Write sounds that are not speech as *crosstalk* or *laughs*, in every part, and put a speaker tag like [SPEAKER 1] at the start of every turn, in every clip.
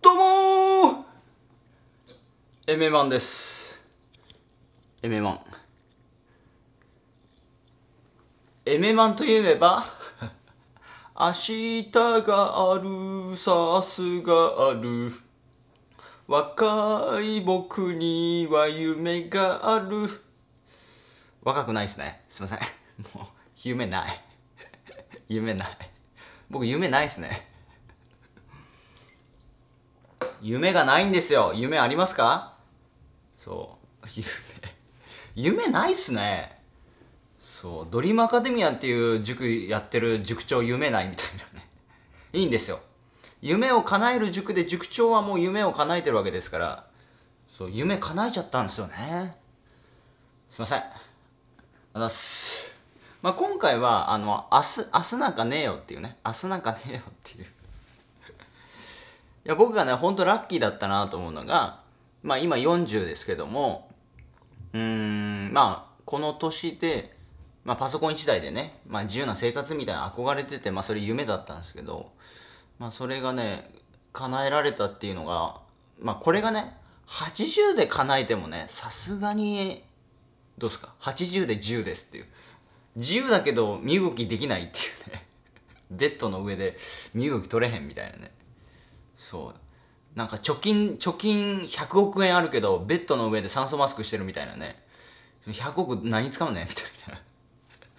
[SPEAKER 1] どうもエメマンですエメマンエメマンといえば *laughs* 明日があるさすがある若い僕には夢がある若くないですねすいませんもう夢ない *laughs* 夢ない僕夢ないっすね夢がないんですよ夢ありますかそう *laughs* 夢夢ないっすねそうドリームアカデミアっていう塾やってる塾長夢ないみたいなねいいんですよ夢を叶える塾で塾長はもう夢を叶えてるわけですからそう夢叶えちゃったんですよねすいませんありがとうございますまあ、今回は、あの、明日、明日なんかねえよっていうね。明日なんかねえよっていういや、僕がね、ほんとラッキーだったなと思うのが、まあ今40ですけども、うん、まあ、この年で、まあ、パソコン1台でね、まあ、自由な生活みたいな憧れてて、まあ、それ夢だったんですけど、まあ、それがね叶えられたっていうのが、まあ、これがね80で叶えてもねさすがにどうすか80で10ですっていう自由だけど身動きできないっていうねベッドの上で身動き取れへんみたいなねそうなんか貯金貯金100億円あるけどベッドの上で酸素マスクしてるみたいなね100億何使うねみたいな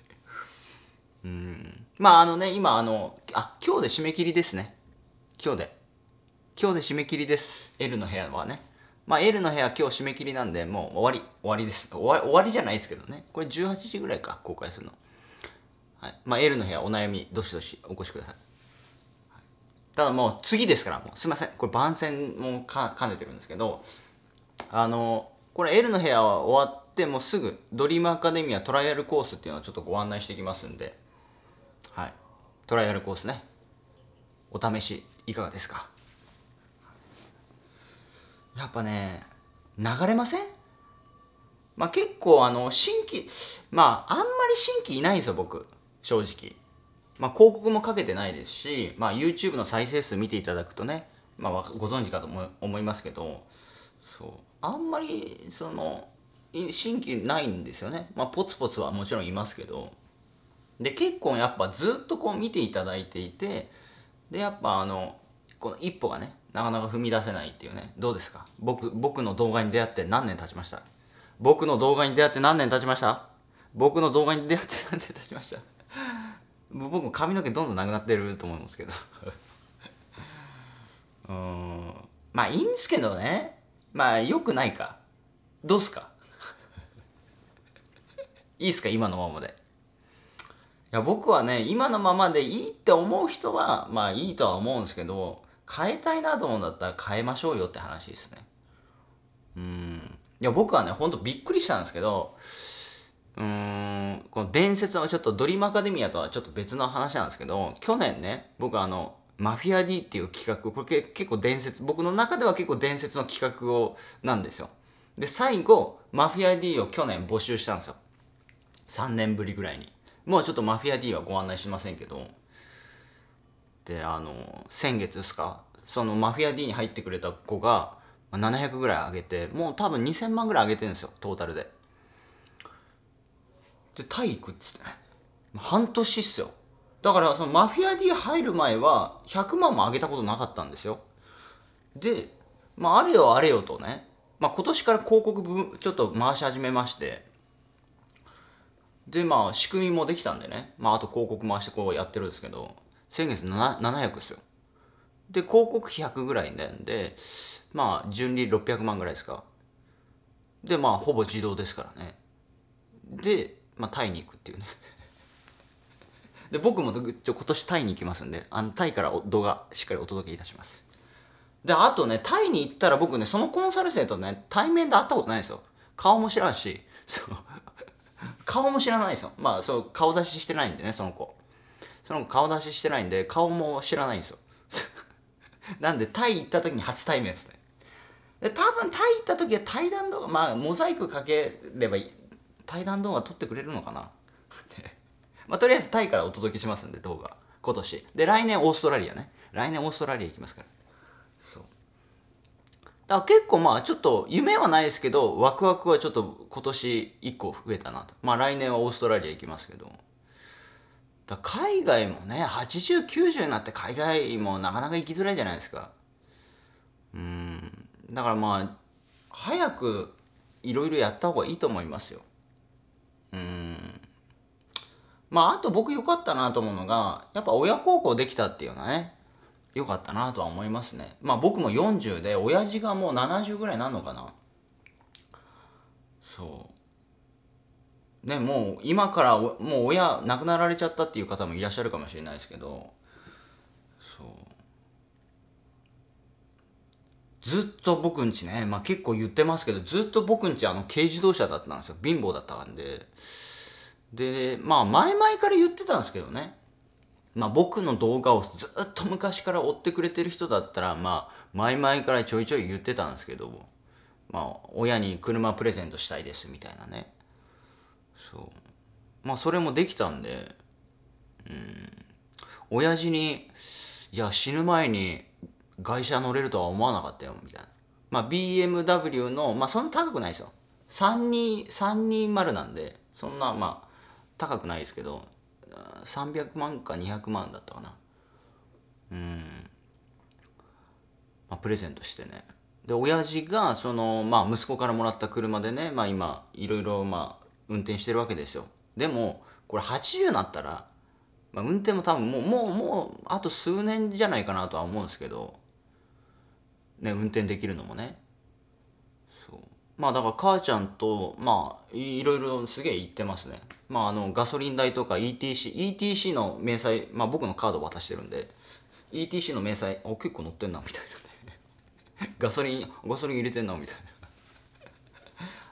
[SPEAKER 1] *laughs* うんまああのね今あのあ今日で締め切りですね今日で今日で締め切りです L の部屋はねまあ、L の部屋今日締め切りなんで、もう終わり、終わりです。終わ終わりじゃないですけどね。これ18時ぐらいか、公開するの。はい。まあ、L の部屋お悩み、どしどしお越しください。ただもう次ですから、もうすいません。これ番宣もか兼ねてるんですけど、あの、これ L の部屋は終わってもうすぐ、ドリームアカデミアトライアルコースっていうのをちょっとご案内していきますんで、はい。トライアルコースね。お試しいかがですかやっぱね流れませんまあ結構あの新規まああんまり新規いないんですよ僕正直まあ広告もかけてないですしまあ YouTube の再生数見ていただくとねまあご存知かと思いますけどそうあんまりその新規ないんですよねまあポツポツはもちろんいますけどで結構やっぱずっとこう見ていただいていてでやっぱあのこの一歩がねなかなか踏み出せないっていうねどうですか僕僕の動画に出会って何年経ちました僕の動画に出会って何年経ちました僕の動画に出会って何年経ちました *laughs* 僕も髪の毛どんどんなくなってると思うんですけど *laughs* うんまあいいんですけどねまあよくないかどうすか *laughs* いいっすか今のままでいや僕はね今のままでいいって思う人はまあいいとは思うんですけど変えたいなと思うんだったら変えましょうよって話ですね。うん。いや、僕はね、ほんとびっくりしたんですけど、うーん、この伝説はちょっとドリームアカデミアとはちょっと別の話なんですけど、去年ね、僕あの、マフィア D っていう企画、これ結構伝説、僕の中では結構伝説の企画を、なんですよ。で、最後、マフィア D を去年募集したんですよ。3年ぶりぐらいに。もうちょっとマフィア D はご案内しませんけど、であの先月ですかそのマフィア D に入ってくれた子が700ぐらい上げてもう多分2000万ぐらい上げてるんですよトータルでで体育っつってね半年っすよだからそのマフィア D 入る前は100万も上げたことなかったんですよで、まあ、あれよあれよとね、まあ、今年から広告ちょっと回し始めましてでまあ仕組みもできたんでね、まあ、あと広告回してこうやってるんですけど先月700ですよ。で、広告費100ぐらいなんで、まあ、純利600万ぐらいですか。で、まあ、ほぼ自動ですからね。で、まあ、タイに行くっていうね。*laughs* で、僕もちょ今年タイに行きますんで、あのタイから動画しっかりお届けいたします。で、あとね、タイに行ったら僕ね、そのコンサル生とね、対面で会ったことないんですよ。顔も知らんし、そう。顔も知らないですよ。まあ、そう、顔出ししてないんでね、その子。その顔出ししてないんで顔も知らないんですよ *laughs* なんでタイ行った時に初対面ですねで多分タイ行った時は対談動画まあモザイクかければ対談動画撮ってくれるのかなまあ、とりあえずタイからお届けしますんで動画今年で来年オーストラリアね来年オーストラリア行きますからそうだ結構まあちょっと夢はないですけどワクワクはちょっと今年1個増えたなとまあ来年はオーストラリア行きますけどだ海外もね8090になって海外もなかなか行きづらいじゃないですかうんだからまあ早くいろいろやった方がいいと思いますようんまああと僕良かったなと思うのがやっぱ親孝行できたっていうのはね良かったなとは思いますねまあ僕も40で親父がもう70ぐらいなのかなそうね、もう今からもう親亡くなられちゃったっていう方もいらっしゃるかもしれないですけどそうずっと僕んちね、まあ、結構言ってますけどずっと僕んちあの軽自動車だったんですよ貧乏だったんででまあ前々から言ってたんですけどね、まあ、僕の動画をずっと昔から追ってくれてる人だったらまあ前々からちょいちょい言ってたんですけどまあ親に車プレゼントしたいですみたいなねそうまあそれもできたんでうん親父にいや死ぬ前に外車乗れるとは思わなかったよみたいなまあ BMW のまあそんな高くないですよ32320なんでそんなまあ高くないですけど300万か200万だったかなうん、まあ、プレゼントしてねで親父がそのまあ息子からもらった車でねまあ今いろいろまあ運転してるわけですよでもこれ80になったら、まあ、運転も多分もうもうもうあと数年じゃないかなとは思うんですけどね運転できるのもねそうまあだから母ちゃんとまあいろいろすげえ行ってますねまああのガソリン代とか ETCETC ETC の明細まあ僕のカード渡してるんで ETC の明細あ結構乗ってんなみたいなね *laughs* ガソリンガソリン入れてんなみたいな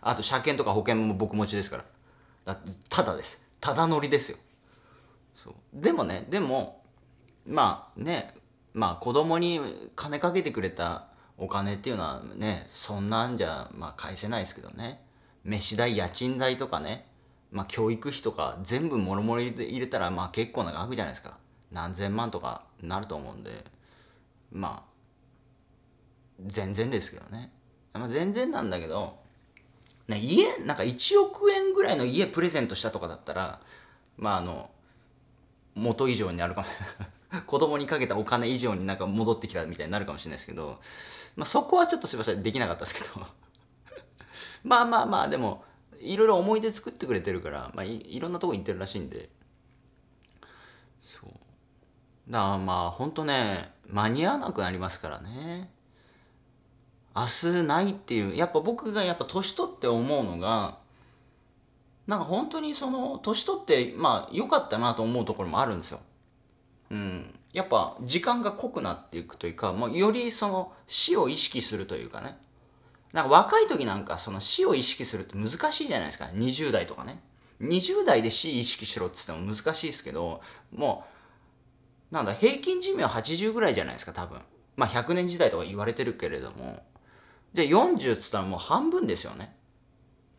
[SPEAKER 1] あと車検とか保険も僕持ちですから。ただです。ただ乗りですよ。そうでもね、でも、まあね、まあ子供に金かけてくれたお金っていうのはね、そんなんじゃ、まあ返せないですけどね。飯代、家賃代とかね、まあ教育費とか全部もろもろ入れたら、まあ結構な額じゃないですか。何千万とかなると思うんで、まあ、全然ですけどね。まあ全然なんだけど、ね、家なんか1億円ぐらいの家プレゼントしたとかだったらまああの元以上になるかもしれない子供にかけたお金以上になんか戻ってきたみたいになるかもしれないですけど、まあ、そこはちょっとすいませんできなかったですけど *laughs* まあまあまあでもいろいろ思い出作ってくれてるから、まあい、いろんなとこ行ってるらしいんでそうだからまあほんとね間に合わなくなりますからね明日ないっていうやっぱ僕がやっぱ年取って思うのがなんか本当にその年取ってまあ良かったなと思うところもあるんですよ。うん、やっぱ時間が濃くなっていくというか、まあ、よりその死を意識するというかねなんか若い時なんかその死を意識するって難しいじゃないですか20代とかね20代で死意識しろっつっても難しいですけどもうなんだ平均寿命80ぐらいじゃないですか多分まあ100年時代とか言われてるけれどもで40っつったらもう半分ですよね。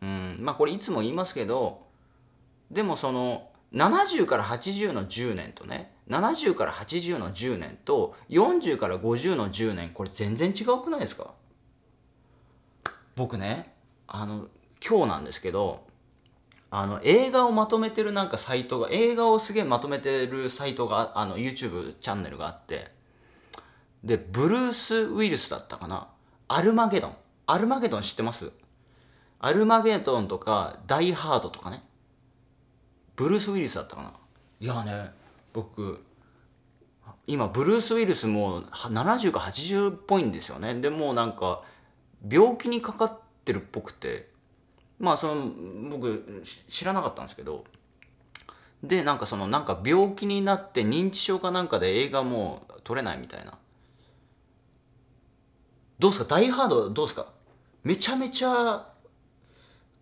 [SPEAKER 1] うん。まあこれいつも言いますけど、でもその70から80の10年とね、70から80の10年と40から50の10年、これ全然違うくないですか僕ね、あの、今日なんですけど、あの映画をまとめてるなんかサイトが映画をすげえまとめてるサイトがあの YouTube チャンネルがあってでブルース・ウィルスだったかなアルマゲドン。アルマゲドン知ってますアルマゲドンとか、ダイハードとかね。ブルース・ウィリスだったかな。いやね、僕、今、ブルース・ウィルスも70か80っぽいんですよね。でもなんか、病気にかかってるっぽくて、まあその、僕、知らなかったんですけど、で、なんかその、なんか病気になって認知症かなんかで映画も撮れないみたいなどうですかダイハードどうですかめちゃめちゃ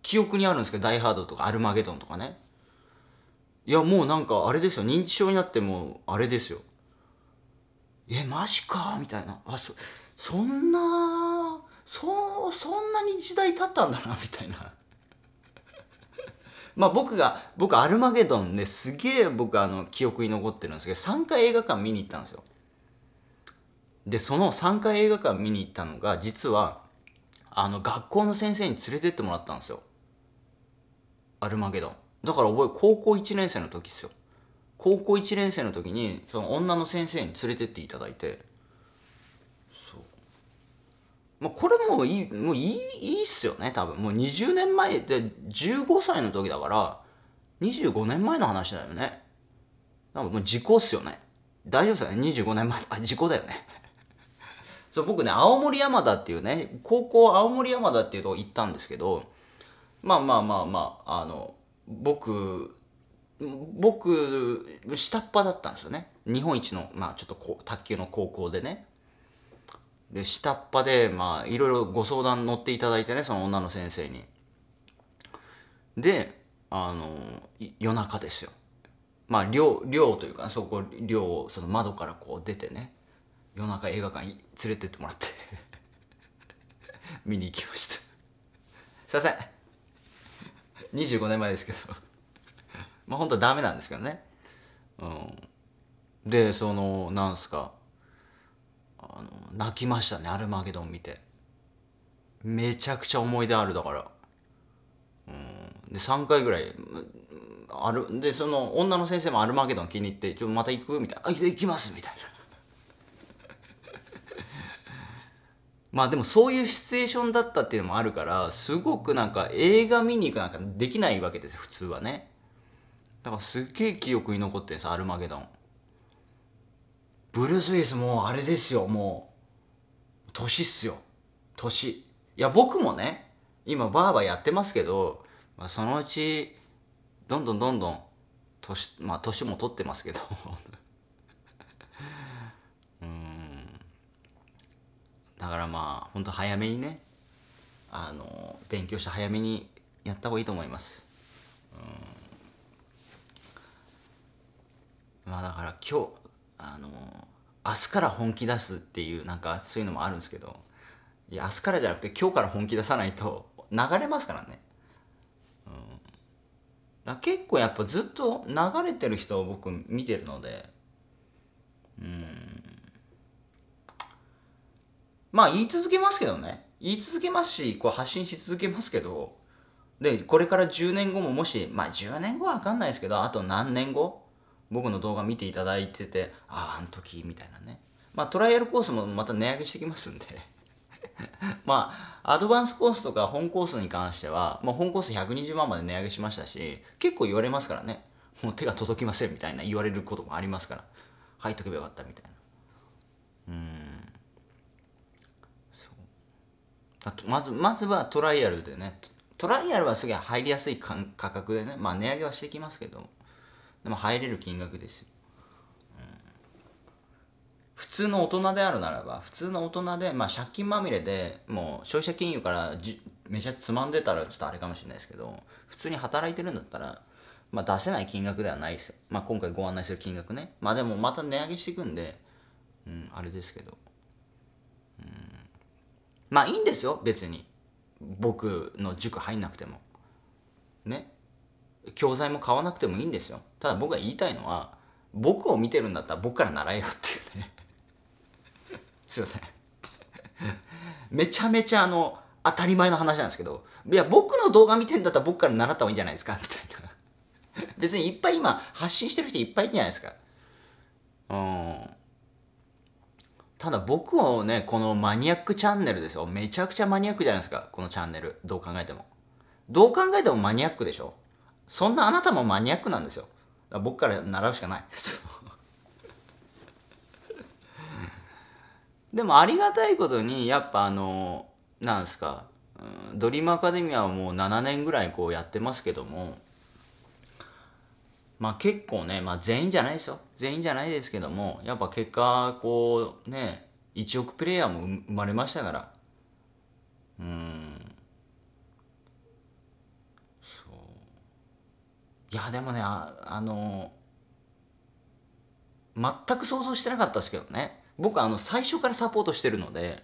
[SPEAKER 1] 記憶にあるんですけど、ダイハードとかアルマゲドンとかね。いや、もうなんかあれですよ。認知症になってもあれですよ。え、マジかみたいな。あ、そ、そんな、そ、そんなに時代経ったんだな、みたいな。*laughs* まあ僕が、僕アルマゲドンですげえ僕あの記憶に残ってるんですけど、3回映画館見に行ったんですよ。でその3回映画館見に行ったのが実はあの学校の先生に連れてってもらったんですよアルマゲドンだから覚え高校1年生の時っすよ高校1年生の時にその女の先生に連れてっていただいてそうまあこれもいいもういいいいっすよね多分もう20年前で15歳の時だから25年前の話だよね多分もう事故っすよね大丈夫ですよね25年前あ事故だよねそう僕ね、青森山田っていうね、高校青森山田っていうとこ行ったんですけど、まあまあまあまあ、あの、僕、僕、下っ端だったんですよね。日本一の、まあちょっとこう卓球の高校でね。で、下っ端で、まあいろいろご相談乗っていただいてね、その女の先生に。で、あの、夜中ですよ。まあ寮、寮というか、そこ寮をその窓からこう出てね。夜中映画館に連れてってもらって *laughs* 見に行きましたすいません25年前ですけど *laughs* まあ本当はダメなんですけどねうんでそのなんすかあの泣きましたねアルマゲドン見てめちゃくちゃ思い出あるだからうんで3回ぐらいあるでその女の先生もアルマゲドン気に入って「ちょっとまた行く?」みたいな「あ行きます」みたいなまあでもそういうシチュエーションだったっていうのもあるからすごくなんか映画見に行くなんかできないわけですよ普通はねだからすっげえ記憶に残ってるんですアルマゲドンブルース・ウィスもあれですよもう年っすよ年いや僕もね今バーバーやってますけど、まあ、そのうちどんどんどんどん年まあ年も取ってますけど *laughs* だからまあ本当早めにねあの勉強して早めにやった方がいいと思いますうんまあだから今日あの明日から本気出すっていうなんかそういうのもあるんですけどいや明日からじゃなくて今日から本気出さないと流れますからね、うん、だ結構やっぱずっと流れてる人を僕見てるのでまあ言い続けますけどね。言い続けますし、こう発信し続けますけど、で、これから10年後ももし、まあ10年後はわかんないですけど、あと何年後、僕の動画見ていただいてて、ああ、あの時、みたいなね。まあトライアルコースもまた値上げしてきますんで *laughs* まあ、アドバンスコースとか本コースに関しては、まあ、本コース120万まで値上げしましたし、結構言われますからね。もう手が届きませんみたいな言われることもありますから。入っとけばよかったみたいな。うん。まずまずはトライアルでねトライアルはすげえ入りやすい価格でねまあ値上げはしてきますけどでも入れる金額ですよ、うん、普通の大人であるならば普通の大人で、まあ、借金まみれでもう消費者金融からじめちゃつまんでたらちょっとあれかもしれないですけど普通に働いてるんだったら、まあ、出せない金額ではないですよ、まあ、今回ご案内する金額ねまあでもまた値上げしていくんで、うん、あれですけどまあいいんですよ別に僕の塾入んなくてもね教材も買わなくてもいいんですよただ僕が言いたいのは僕を見てるんだったら僕から習えよっていうね *laughs* すいませんめちゃめちゃあの当たり前の話なんですけどいや僕の動画見てんだったら僕から習った方がいいんじゃないですかみたいな別にいっぱい今発信してる人いっぱいいるんじゃないですかうんただ僕はね、このマニアックチャンネルですよ。めちゃくちゃマニアックじゃないですか、このチャンネル。どう考えても。どう考えてもマニアックでしょ。そんなあなたもマニアックなんですよ。から僕から習うしかない。*laughs* でもありがたいことに、やっぱあの、なんですか、ドリームアカデミアはもう7年ぐらいこうやってますけども、まあ結構ね、まあ全員じゃないですよ。全員じゃないですけども、やっぱ結果、こうね、1億プレイヤーも生まれましたから。うん。そう。いや、でもね、あ、あのー、全く想像してなかったですけどね。僕、あの、最初からサポートしてるので、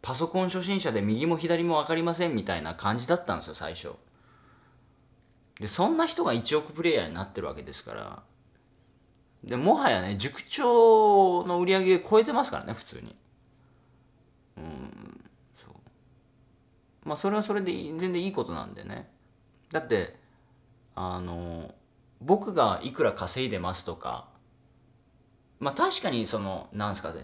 [SPEAKER 1] パソコン初心者で右も左も分かりませんみたいな感じだったんですよ、最初。でそんな人が1億プレイヤーになってるわけですからでもはやね塾長の売り上げ超えてますからね普通にうんそうまあそれはそれで全然いいことなんでねだってあの僕がいくら稼いでますとかまあ確かにそのなんですかね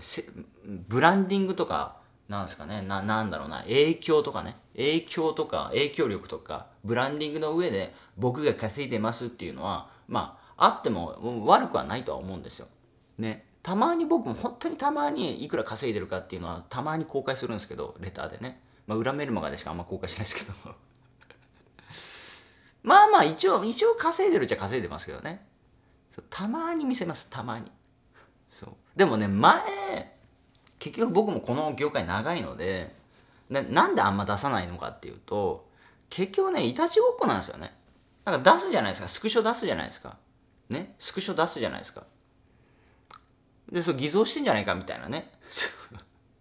[SPEAKER 1] ブランディングとかなんですかねななんだろうな影響とかね影響とか影響力とかブランディングの上で僕が稼いでますっていうのは、まあ、あっても悪くはないとは思うんですよ。ね。たまに僕も本当にたまにいくら稼いでるかっていうのはたまに公開するんですけど、レターでね。まあ、裏メルマガでしかあんま公開しないですけど。*laughs* まあまあ、一応、一応稼いでるっちゃ稼いでますけどね。たまに見せます、たまに。そう。でもね、前、結局僕もこの業界長いので、ななんであんま出さないのかっていうと、結局ね、いたちごっこなんですよね。なんか出すじゃないですか。スクショ出すじゃないですか。ね。スクショ出すじゃないですか。で、それ偽造してんじゃないかみたいなね。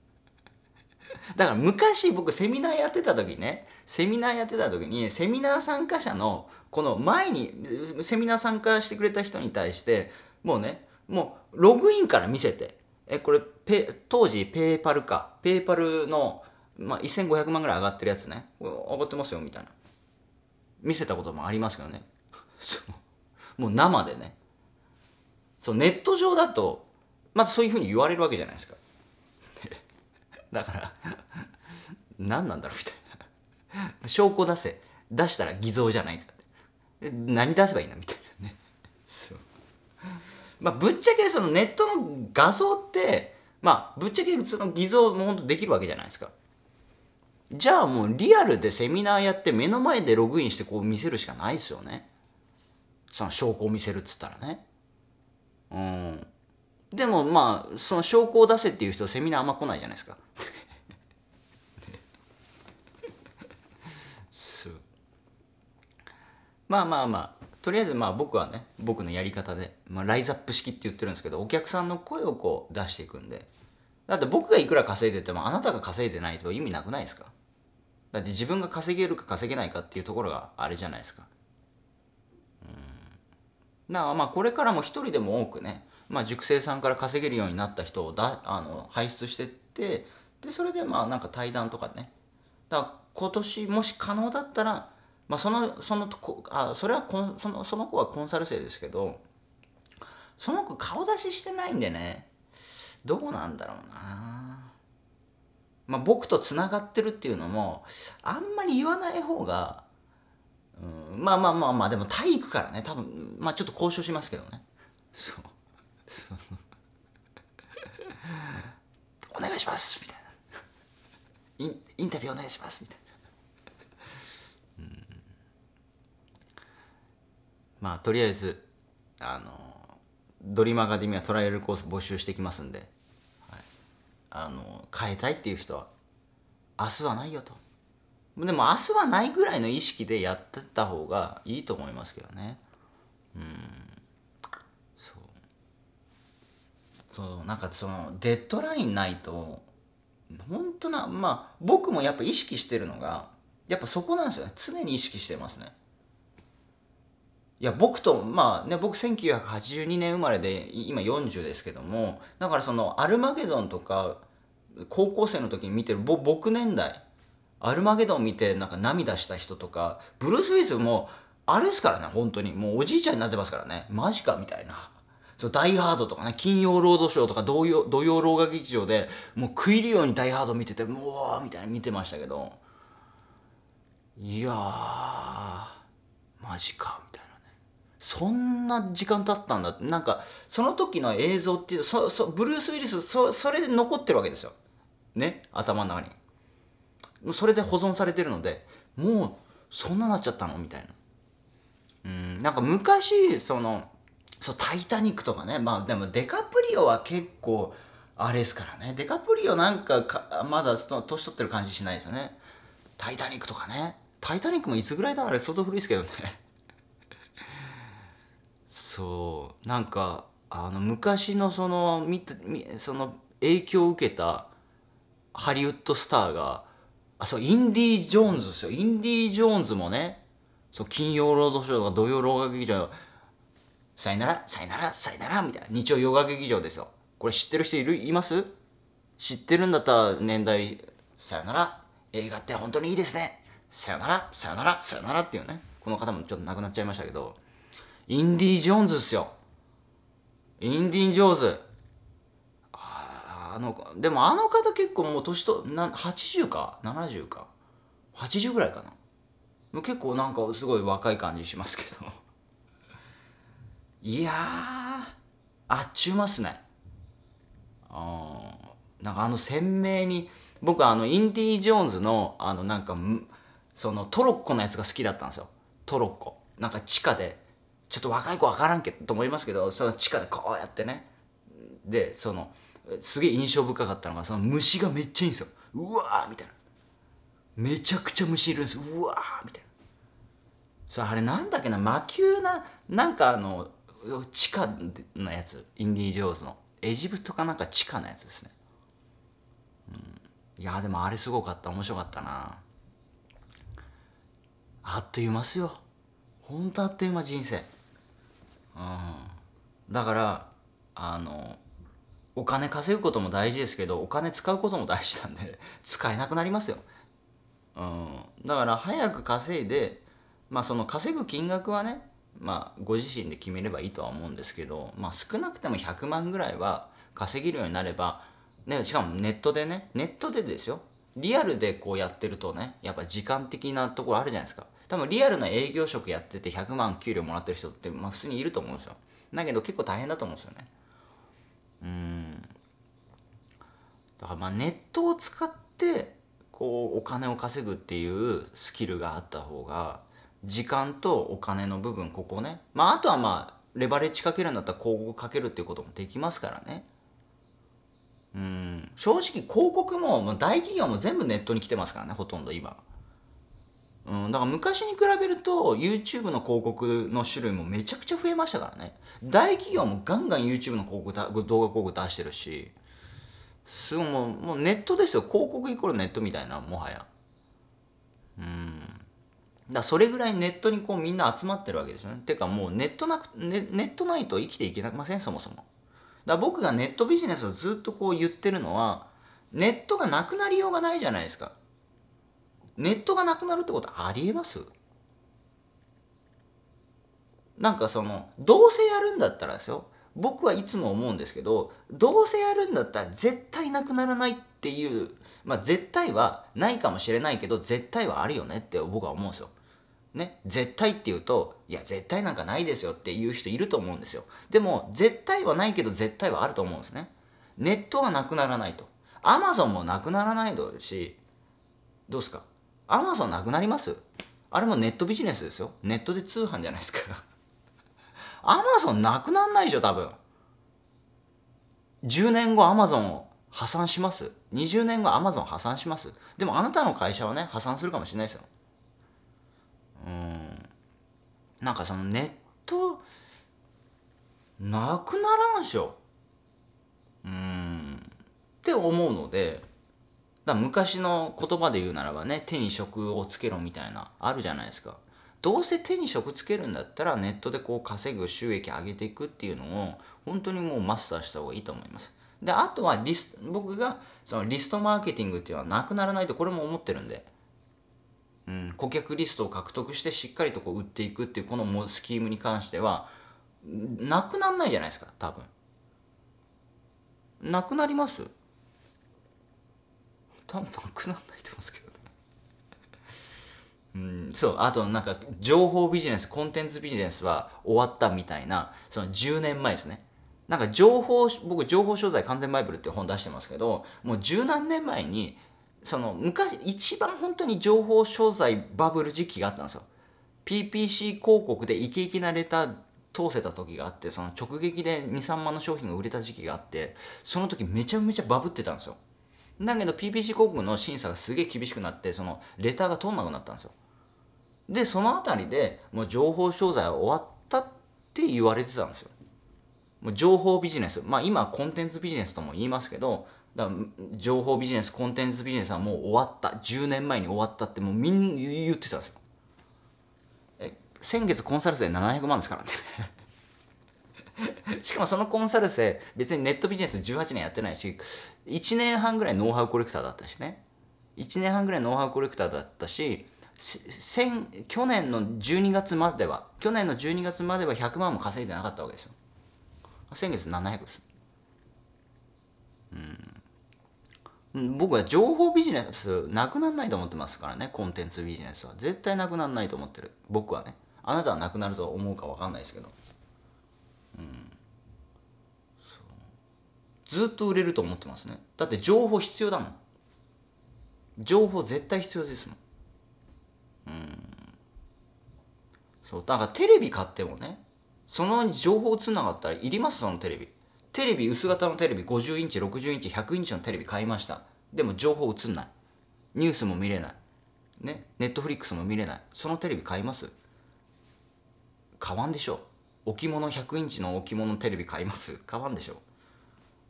[SPEAKER 1] *laughs* だから昔僕セミナーやってた時ね、セミナーやってた時に、セミナー参加者の、この前に、セミナー参加してくれた人に対して、もうね、もうログインから見せて、え、これペ、当時ペーパルか、ペーパルの、まあ、1500万ぐらい上がってるやつね、上がってますよみたいな。見せたこともありますけどね *laughs* もう生でねそうネット上だとまずそういうふうに言われるわけじゃないですか *laughs* だから *laughs* 何なんだろうみたいな証拠出せ出したら偽造じゃないかって何出せばいいのみたいなねそうまあぶっちゃけそのネットの画像ってまあぶっちゃけその偽造も本当できるわけじゃないですかじゃあもうリアルでセミナーやって目の前でログインしてこう見せるしかないですよね。その証拠を見せるっつったらね。うん。でもまあ、その証拠を出せっていう人セミナーあんま来ないじゃないですか。*laughs* まあまあまあ、とりあえずまあ僕はね、僕のやり方で、まあライズアップ式って言ってるんですけど、お客さんの声をこう出していくんで。だって僕がいくら稼いでてもあなたが稼いでないと意味なくないですかだって自分が稼げるか稼げないかっていうところがあれじゃないですか。うん。だからまあこれからも一人でも多くね、まあ塾さんから稼げるようになった人をだあの輩出してって、で、それでまあなんか対談とかね。だから今年もし可能だったら、まあその、そのこ、あ、それはこんその、その子はコンサル生ですけど、その子顔出ししてないんでね、どうなんだろうなまあ、僕とつながってるっていうのもあんまり言わない方が、うん、まあまあまあまあでも体育からね多分まあちょっと交渉しますけどねそう *laughs* お願いしますみたいなインタビューお願いしますみたいな、うん、まあとりあえずあのドリームアカデミーは捉えるコース募集してきますんであの変えたいっていう人は明日はないよとでも明日はないぐらいの意識でやってった方がいいと思いますけどねうんそうそうなんかそのデッドラインないと本当なまあ僕もやっぱ意識してるのがやっぱそこなんですよね常に意識してますねいや僕とまあね僕1982年生まれで今40ですけどもだからそのアルマゲドンとか高校生の時に見てる僕年代アルマゲドン見てなんか涙した人とかブルース・ウィズもあれですからね本当にもうおじいちゃんになってますからねマジかみたいなそうダイハードとかね金曜ロードショーとか土曜土曜老劇場でもう食い入るようにダイハード見ててうわーみたいな見てましたけどいやーマジかみたいな。そんな時間経ったんだなんかその時の映像っていそそブルース・ウィリスそそれで残ってるわけですよね頭の中にそれで保存されてるのでもうそんななっちゃったのみたいなうんなんか昔そのそう「タイタニック」とかねまあでもデカプリオは結構あれですからねデカプリオなんかかまだ年取ってる感じしないですよね「タイタニック」とかね「タイタニック」もいつぐらいだあれ相当古いですけどねそうなんかあの昔のそのその影響を受けたハリウッドスターがあそうインディ・ージョーンズですよインディ・ージョーンズもねそう金曜ロードショーとか土曜洋画劇場さよならさよならさよならみたいな日曜洋ガ劇場ですよこれ知ってる人いるいます知ってるんだったら年代さよなら映画って本当にいいですねさよならさよならさよならっていうねこの方もちょっと亡くなっちゃいましたけどインディ・ジョーンズっすよ。インディ・ジョーンズ。ああの、でもあの方結構もう年と、な80か ?70 か ?80 ぐらいかな。結構なんかすごい若い感じしますけど。*laughs* いやあっちゅうますね。あなんかあの鮮明に、僕あのインディ・ジョーンズのあのなんかそのトロッコのやつが好きだったんですよトロッコなんか地下でちょっと若い子分からんけと思いますけどその地下でこうやってねでそのすげえ印象深かったのがその虫がめっちゃいいんですようわーみたいなめちゃくちゃ虫いるんですうわーみたいなそれあれなんだっけな魔球ななんかあの地下のやつインディ・ジョーンズのエジプトかなんか地下のやつですね、うん、いやでもあれすごかった面白かったなあっという間っすよほんとあっという間人生うん、だからあのお金稼ぐことも大事ですけどお金使うことも大事なんで *laughs* 使えなくなりますよ、うん、だから早く稼いでまあその稼ぐ金額はねまあご自身で決めればいいとは思うんですけど、まあ、少なくても100万ぐらいは稼げるようになれば、ね、しかもネットでねネットでですよリアルでこうやってるとねやっぱ時間的なところあるじゃないですか多分リアルな営業職やってて100万給料もらってる人って、まあ、普通にいると思うんですよだけど結構大変だと思うんですよねうんだからまあネットを使ってこうお金を稼ぐっていうスキルがあった方が時間とお金の部分ここねまああとはまあレバレッジかけるんだったら広告かけるっていうこともできますからねうん正直広告も大企業も全部ネットに来てますからねほとんど今。うん、だから昔に比べると YouTube の広告の種類もめちゃくちゃ増えましたからね大企業もガンガン YouTube の広告動画広告出してるしすごいもうもうネットですよ広告イコールネットみたいなもはやうんだそれぐらいネットにこうみんな集まってるわけですよねてかもうネットなくね、ネットないと生きていけませんそもそもだ僕がネットビジネスをずっとこう言ってるのはネットがなくなりようがないじゃないですかネットがなくなるってことありえますなんかそのどうせやるんだったらですよ僕はいつも思うんですけどどうせやるんだったら絶対なくならないっていうまあ絶対はないかもしれないけど絶対はあるよねって僕は思うんですよ。ね、絶対って言うといや絶対なんかないですよっていう人いると思うんですよでも絶対はないけど絶対はあると思うんですねネットはなくならないとアマゾンもなくならないしどうですかアマゾンなくなりますあれもネットビジネスですよ。ネットで通販じゃないですか。アマゾンなくなんないでしょ、多分。10年後アマゾンを破産します。20年後アマゾン破産します。でもあなたの会社はね、破産するかもしれないですよ。うん。なんかそのネット、なくならんでしょ。うん。って思うので、だ昔の言葉で言うならばね手に職をつけろみたいなあるじゃないですかどうせ手に職つけるんだったらネットでこう稼ぐ収益上げていくっていうのを本当にもうマスターした方がいいと思いますであとはリス僕がそのリストマーケティングっていうのはなくならないとこれも思ってるんで、うん、顧客リストを獲得してしっかりとこう売っていくっていうこのスキームに関してはなくならないじゃないですか多分なくなります多分なくならないと思ますけどねうんそうあとなんか情報ビジネスコンテンツビジネスは終わったみたいなその10年前ですねなんか情報僕情報商材完全バイブルっていう本出してますけどもう十何年前にその昔一番本当に情報商材バブル時期があったんですよ PPC 広告でイケイケなレター通せた時があってその直撃で23万の商品が売れた時期があってその時めちゃめちゃバブってたんですよだけど PPC 広告の審査がすげえ厳しくなってそのレターが通んなくなったんですよでその辺りでもう情報商材は終わったって言われてたんですよもう情報ビジネスまあ今コンテンツビジネスとも言いますけどだ情報ビジネスコンテンツビジネスはもう終わった10年前に終わったってもうみんな言ってたんですよえ先月コンサル生700万ですからね *laughs* しかもそのコンサル生、別にネットビジネス18年やってないし、1年半ぐらいノウハウコレクターだったしね。1年半ぐらいノウハウコレクターだったし、先去年の12月までは、去年の12月までは100万も稼いでなかったわけですよ。先月700です。うん。僕は情報ビジネスなくならないと思ってますからね、コンテンツビジネスは。絶対なくならないと思ってる。僕はね。あなたはなくなると思うか分かんないですけど。ずっと売れると思ってますねだって情報必要だもん情報絶対必要ですもんうんそうだからテレビ買ってもねその情報つながったらいりますそのテレビテレビ薄型のテレビ50インチ60インチ100インチのテレビ買いましたでも情報映んないニュースも見れないねネットフリックスも見れないそのテレビ買います買わんでしょ置物100インチの置物テレビ買います買わんでしょ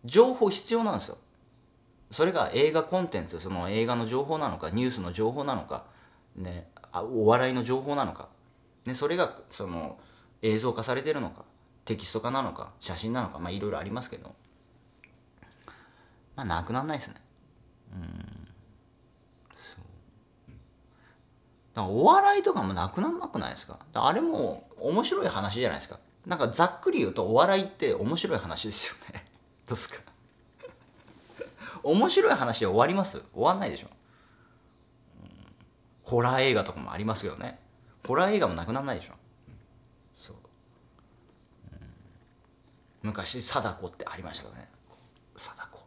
[SPEAKER 1] 情報必要なんですよそれが映画コンテンツその映画の情報なのかニュースの情報なのか、ね、あお笑いの情報なのか、ね、それがその映像化されてるのかテキスト化なのか写真なのかまあいろいろありますけどまあなくならないですねうんそうだからお笑いとかもなくなんなくないですかあれも面白い話じゃないですかなんかざっくり言うとお笑いって面白い話ですよねどうすか面白い話で終わります終わんないでしょ、うん、ホラー映画とかもありますけどねホラー映画もなくならないでしょそう、うん、昔貞子ってありましたけどね貞子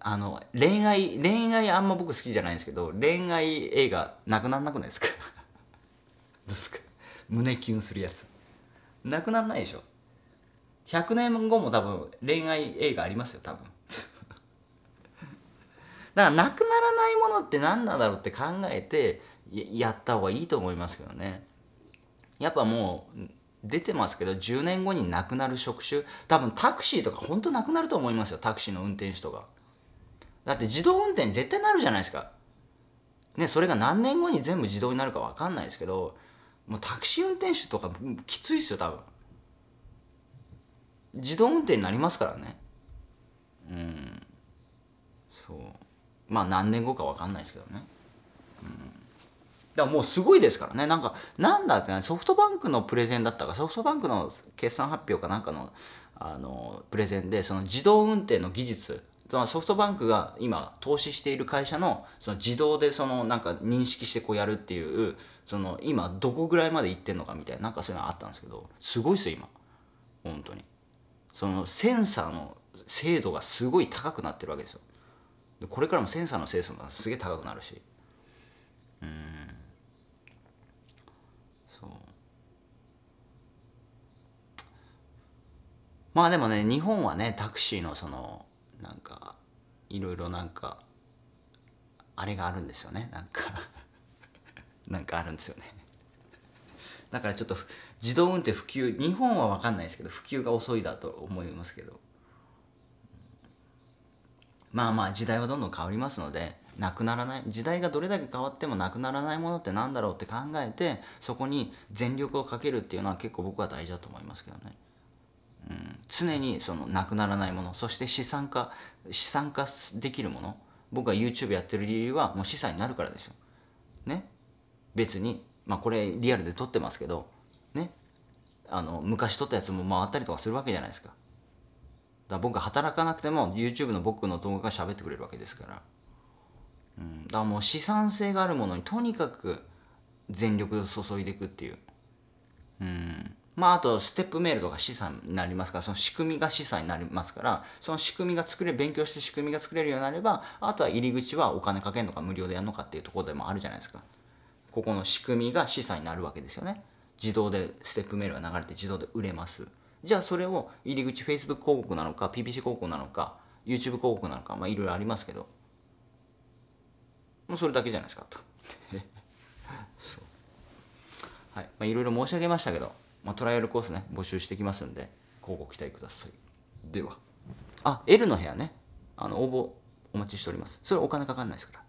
[SPEAKER 1] あの恋愛恋愛あんま僕好きじゃないんですけど恋愛映画なくなんなくないですか *laughs* どうですか胸キュンするやつなくならないでしょ100年後も多分恋愛映画ありますよ多分 *laughs* だからなくならないものって何なんだろうって考えてやった方がいいと思いますけどねやっぱもう出てますけど10年後になくなる職種多分タクシーとか本当なくなると思いますよタクシーの運転手とかだって自動運転絶対なるじゃないですかねそれが何年後に全部自動になるか分かんないですけどもうタクシー運転手とかきついっすよ多分自動運転になりますからねうんそうまあ何年後か分かんないですけどねうんだからもうすごいですからねなんかなんだってソフトバンクのプレゼンだったかソフトバンクの決算発表かなんかのあのプレゼンでその自動運転の技術ソフトバンクが今投資している会社のその自動でそのなんか認識してこうやるっていうその今どこぐらいまで行ってんのかみたいななんかそういうのあったんですけどすごいっすよ今本当にそのセンサーの精度がすごい高くなってるわけですよでこれからもセンサーの精度がすげえ高くなるしうんそうまあでもね日本はねタクシーのそのなんかいろいろなんかあれがあるんですよねなんかなんかあるんですよね *laughs* だからちょっと自動運転普及日本は分かんないですけど普及が遅いだと思いますけどまあまあ時代はどんどん変わりますのでなくならない時代がどれだけ変わってもなくならないものってなんだろうって考えてそこに全力をかけるっていうのは結構僕は大事だと思いますけどね。うん、常にそのなくならないものそして資産化資産化できるもの僕が YouTube やってる理由はもう資産になるからですよ。ね別にまあこれリアルで撮ってますけどねあの昔撮ったやつも回ったりとかするわけじゃないですかだから僕働かなくても YouTube の僕の動画が喋ってくれるわけですから、うん、だからもう資産性があるものにとにかく全力を注いでいくっていううんまああとステップメールとか資産になりますからその仕組みが資産になりますからその仕組みが作れ勉強して仕組みが作れるようになればあとは入り口はお金かけるのか無料でやるのかっていうところでもあるじゃないですかここの仕組みが資産になるわけですよね自動でステップメールが流れて自動で売れますじゃあそれを入り口 Facebook 広告なのか PPC 広告なのか YouTube 広告なのかまあいろいろありますけどもうそれだけじゃないですかと *laughs* はいまあ、いろいろ申し上げましたけど、まあ、トライアルコースね募集してきますんで広告期待くださいではあ L の部屋ねあの応募お待ちしておりますそれお金かかんないですから